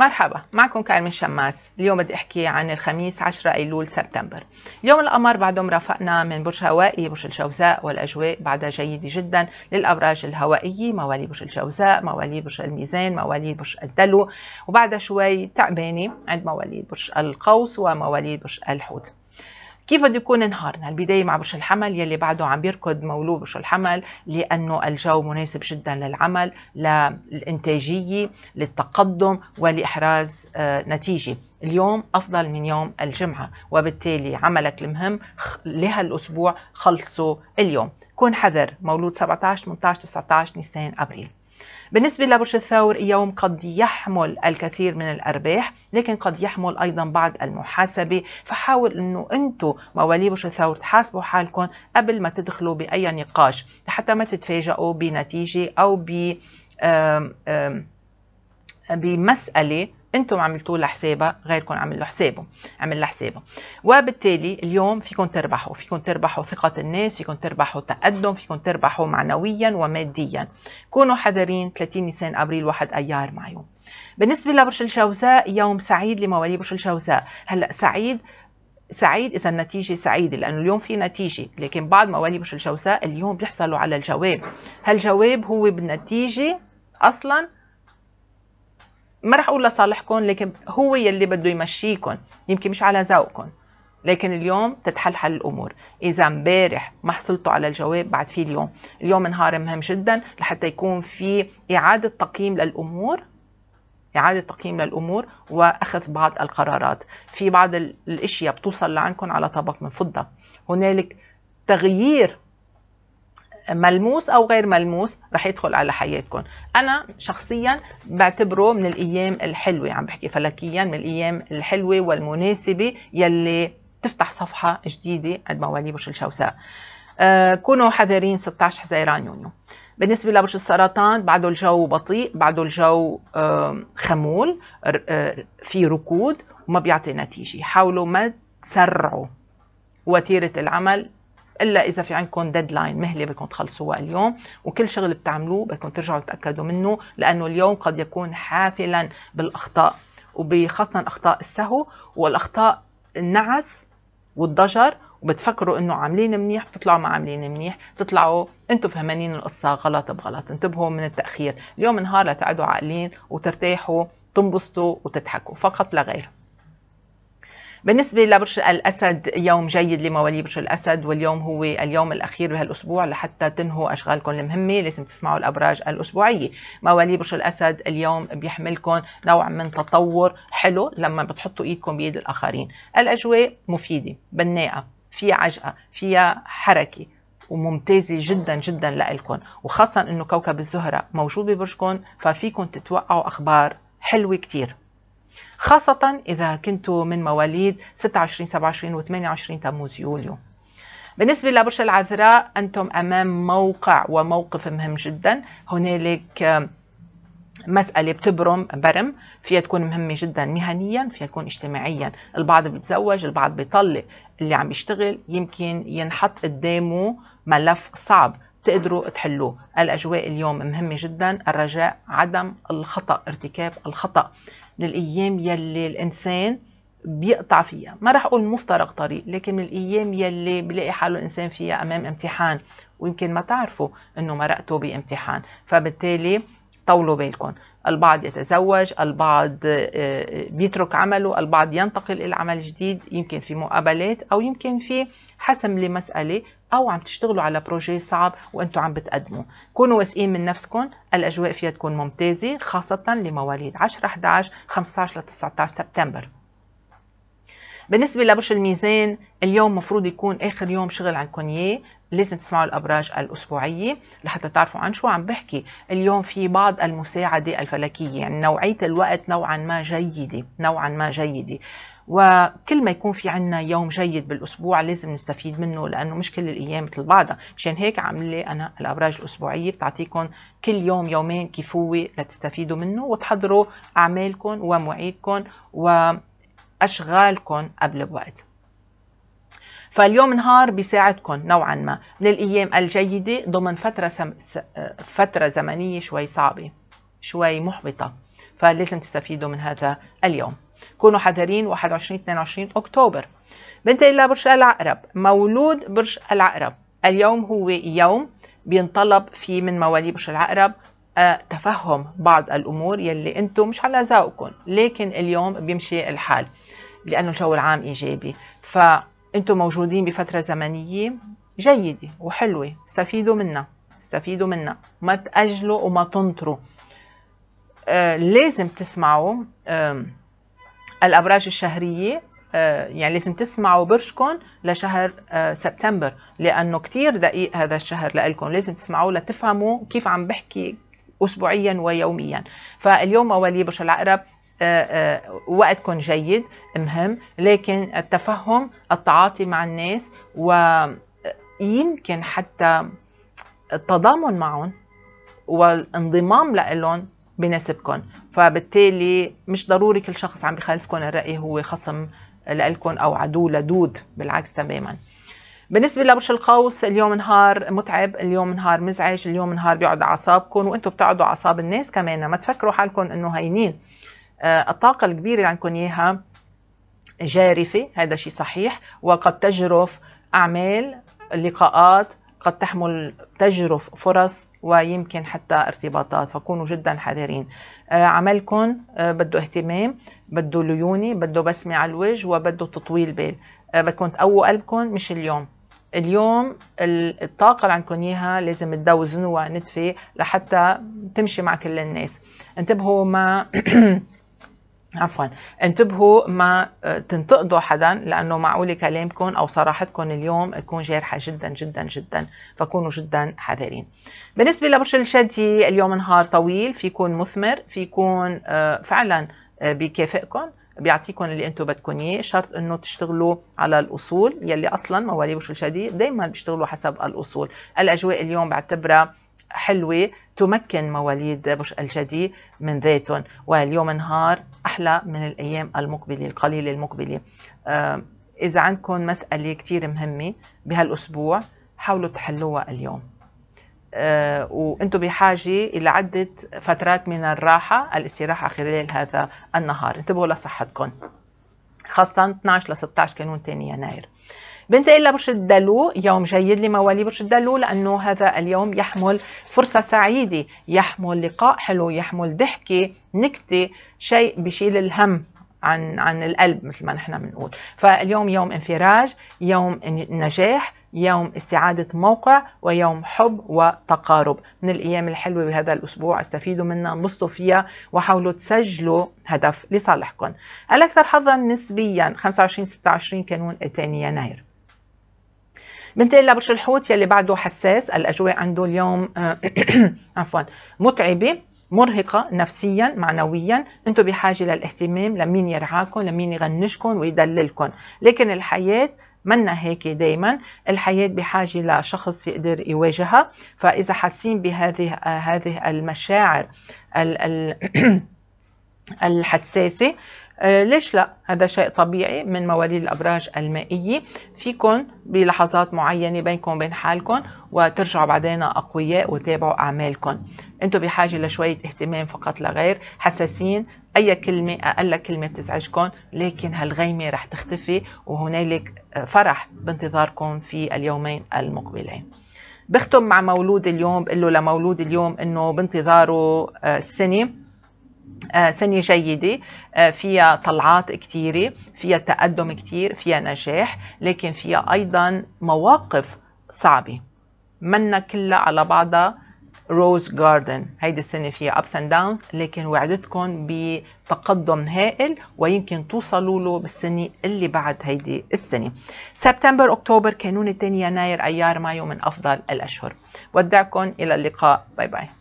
مرحبا معكم كارمن شماس اليوم بدي احكي عن الخميس 10 ايلول سبتمبر اليوم القمر بعده مرافقنا من برج هوائي برج الجوزاء والاجواء بعدها جيده جدا للابراج الهوائيه موالي برج الجوزاء موالي برج الميزان موالي برج الدلو وبعدها شوي تعبانه عند مواليد برج القوس ومواليد برج الحوت كيف بده يكون نهارنا البداية مع برج الحمل يلي بعده عم بيركض مولود برج الحمل لأنه الجو مناسب جدا للعمل للإنتاجية للتقدم ولإحراز آه، نتيجة اليوم أفضل من يوم الجمعة وبالتالي عملك المهم لهالأسبوع خلصه اليوم كن حذر مولود 17 18 19 نيسان أبريل بالنسبة لبرج الثور يوم قد يحمل الكثير من الأرباح لكن قد يحمل أيضا بعض المحاسبة فحاول أنه أنتوا موالي برج الثور تحاسبوا حالكم قبل ما تدخلوا بأي نقاش حتى ما تتفاجئوا بنتيجة أو ب بمسألة انتم عملتوا له حسابها غيركم عمل له حسابه عمل له حسابه وبالتالي اليوم فيكم تربحوا فيكم تربحوا ثقه الناس فيكم تربحوا تقدم فيكم تربحوا معنويا وماديا كونوا حذرين 30 نيسان ابريل 1 ايار معهم بالنسبه لبرج الجوزاء يوم سعيد لمواليد برج الجوزاء هلا سعيد سعيد اذا النتيجه سعيده لانه اليوم في نتيجه لكن بعض موالي برج الجوزاء اليوم بيحصلوا على الجواب هالجواب هو بالنتيجه اصلا ما رح اقول لصالحكم لكن هو يلي بده يمشيكم يمكن مش على ذوقكم لكن اليوم تتحلحل الامور اذا امبارح ما حصلتوا على الجواب بعد في اليوم اليوم نهار مهم جدا لحتى يكون في اعاده تقييم للامور إعادة تقييم للأمور وأخذ بعض القرارات في بعض الأشياء بتوصل لعندكم على طبق من فضة هنالك تغيير ملموس او غير ملموس رح يدخل على حياتكم انا شخصيا بعتبره من الايام الحلوه عم بحكي فلكيا من الايام الحلوه والمناسبه يلي تفتح صفحه جديده عند مواليد برج الشوساء آه كونوا حذرين 16 حزيران يونيو بالنسبة لبرج السرطان بعده الجو بطيء بعده الجو آه، خمول آه، في ركود وما بيعطي نتيجة حاولوا ما تسرعوا وتيرة العمل الا اذا في عندكم ديدلاين مهله بدكم تخلصوها اليوم وكل شغل بتعملوه بدكم ترجعوا تتاكدوا منه لانه اليوم قد يكون حافلا بالاخطاء وبخاصه اخطاء السهو والاخطاء النعس والضجر وبتفكروا انه عاملين منيح بتطلعوا ما عاملين منيح بتطلعوا انتم فهمانين القصه غلط بغلط انتبهوا من التاخير اليوم نهار لتقعدوا عاقلين وترتاحوا تنبسطوا وتضحكوا فقط لا غير بالنسبة لبرج الأسد يوم جيد لموالي برج الأسد واليوم هو اليوم الأخير بهالأسبوع لحتى تنهوا أشغالكم المهمة لازم تسمعوا الأبراج الأسبوعية موالي برج الأسد اليوم بيحملكم نوع من تطور حلو لما بتحطوا إيدكم بيد الآخرين الأجواء مفيدة بناءة فيها عجقة فيها حركة وممتازة جدا جدا لإلكم وخاصة أنه كوكب الزهرة موجود ببرجكم ففيكم تتوقعوا أخبار حلوة كتير خاصة إذا كنتوا من مواليد 26 27 و 28 تموز يوليو بالنسبة لبرج العذراء أنتم أمام موقع وموقف مهم جدا هنالك مسألة بتبرم برم فيها تكون مهمة جدا مهنيا فيها تكون اجتماعيا البعض بيتزوج البعض بيطلق اللي عم يشتغل يمكن ينحط قدامه ملف صعب تقدروا تحلوه الأجواء اليوم مهمة جدا الرجاء عدم الخطأ ارتكاب الخطأ للأيام يلي الإنسان بيقطع فيها ما رح أقول مفترق طريق لكن من الأيام يلي بلاقي حاله الإنسان فيها أمام امتحان ويمكن ما تعرفوا أنه مرقتوا بامتحان فبالتالي طولوا بالكم البعض يتزوج البعض آه، آه، بيترك عمله البعض ينتقل إلى عمل جديد يمكن في مقابلات أو يمكن في حسم لمسألة او عم تشتغلوا على بروجي صعب وانتم عم بتقدموا كونوا واثقين من نفسكم الاجواء فيها تكون ممتازه خاصه لمواليد 10 11 15 ل 19 سبتمبر بالنسبة لبرج الميزان اليوم مفروض يكون آخر يوم شغل عندكم إياه لازم تسمعوا الابراج الاسبوعيه لحتى تعرفوا عن شو عم بحكي اليوم في بعض المساعده الفلكيه يعني نوعيه الوقت نوعا ما جيده نوعا ما جيده وكل ما يكون في عنا يوم جيد بالاسبوع لازم نستفيد منه لانه مش كل الايام مثل بعضها مشان هيك عامله انا الابراج الاسبوعيه بتعطيكم كل يوم يومين كيف هو لتستفيدوا منه وتحضروا اعمالكم ومواعيدكم واشغالكم قبل بوقت فاليوم نهار بيساعدكم نوعا ما من الايام الجيده ضمن فتره سم... فتره زمنيه شوي صعبه شوي محبطه فلازم تستفيدوا من هذا اليوم كونوا حذرين 21 22 اكتوبر بنتقل لبرج العقرب مولود برج العقرب اليوم هو يوم بينطلب فيه من مواليد برج العقرب آه، تفهم بعض الامور يلي انتم مش على ذوقكم لكن اليوم بيمشي الحال لانه الجو العام ايجابي ف انتم موجودين بفترة زمنية جيدة وحلوة استفيدوا منها استفيدوا منها ما تأجلوا وما تنطروا آه، لازم تسمعوا الأبراج الشهرية آه، يعني لازم تسمعوا برشكم لشهر آه، سبتمبر لأنه كتير دقيق هذا الشهر لإلكم لازم تسمعوا لتفهموا كيف عم بحكي أسبوعيا ويوميا فاليوم أولي برج العقرب آه، آه، وقتكم جيد مهم لكن التفهم التعاطي مع الناس ويمكن حتى التضامن معهم والانضمام لهم بناسبكم فبالتالي مش ضروري كل شخص عم بخالفكم الرأي هو خصم لكم أو عدو لدود بالعكس تماما بالنسبة لبرج القوس اليوم نهار متعب اليوم نهار مزعج اليوم نهار بيقعد أعصابكم وأنتم بتقعدوا أعصاب الناس كمان ما تفكروا حالكم أنه هينين آه، الطاقة الكبيرة اللي عندكم إياها جارفة هذا شيء صحيح وقد تجرف أعمال لقاءات قد تحمل تجرف فرص ويمكن حتى ارتباطات فكونوا جدا حذرين آه، عملكم آه، بده اهتمام بده ليونة بده بسمة على الوجه وبده تطويل بال بدكم تقووا قلبكم مش اليوم اليوم الطاقة اللي عندكم اياها لازم تدوزنوها نتفة لحتى تمشي مع كل الناس انتبهوا ما عفوا انتبهوا ما آه، تنتقدوا حدا لانه معقول كلامكم او صراحتكم اليوم تكون جارحه جدا جدا جدا فكونوا جدا حذرين بالنسبه لبرج الشدي اليوم نهار طويل فيكون مثمر فيكون آه، فعلا آه، بكافئكم بيعطيكم اللي انتم بدكم اياه شرط انه تشتغلوا على الاصول يلي اصلا مواليد برج الشدي دائما بيشتغلوا حسب الاصول الاجواء اليوم بعتبرها حلوة تمكن مواليد برج الجدي من ذاتهم واليوم نهار أحلى من الأيام المقبلة القليلة المقبلة آه، إذا عندكم مسألة كثير مهمة بهالأسبوع حاولوا تحلوها اليوم أه وانتم بحاجه الى عده فترات من الراحه الاستراحه خلال هذا النهار انتبهوا لصحتكم خاصه 12 ل 16 كانون 2 يناير بنت إلا برج الدلو يوم جيد لموالي برج الدلو لأنه هذا اليوم يحمل فرصة سعيدة يحمل لقاء حلو يحمل ضحكة نكتة شيء بشيل الهم عن عن القلب مثل ما نحن بنقول فاليوم يوم انفراج يوم نجاح يوم استعادة موقع ويوم حب وتقارب من الأيام الحلوة بهذا الأسبوع استفيدوا منها انبسطوا فيها وحاولوا تسجلوا هدف لصالحكم الأكثر حظا نسبيا 25-26 كانون الثاني يناير بنتقل لبرج الحوت يلي بعده حساس الاجواء عنده اليوم آه، عفوا متعبه مرهقة نفسيا معنويا انتم بحاجة للاهتمام لمين يرعاكم لمين يغنشكم ويدللكم لكن الحياة منا هيك دايما الحياة بحاجة لشخص يقدر يواجهها فإذا حاسين بهذه آه، هذه المشاعر الحساسة آه، ليش لا هذا شيء طبيعي من مواليد الابراج المائيه فيكم بلحظات معينه بينكم وبين حالكم وترجعوا بعدين اقوياء وتابعوا اعمالكم انتم بحاجه لشويه اهتمام فقط لغير حساسين اي كلمه اقل كلمه بتزعجكم لكن هالغيمه رح تختفي وهنالك فرح بانتظاركم في اليومين المقبلين بختم مع مولود اليوم بقول له لمولود اليوم انه بانتظاره آه، السنه آه، سنة جيدة آه، فيها طلعات كثيرة فيها تقدم كثير فيها نجاح لكن فيها أيضا مواقف صعبة منا كلها على بعضها روز جاردن هيدي السنة فيها أبس أند داونز لكن وعدتكم بتقدم هائل ويمكن توصلوا له بالسنة اللي بعد هيدي السنة سبتمبر أكتوبر كانون الثاني يناير أيار مايو من أفضل الأشهر ودعكم إلى اللقاء باي باي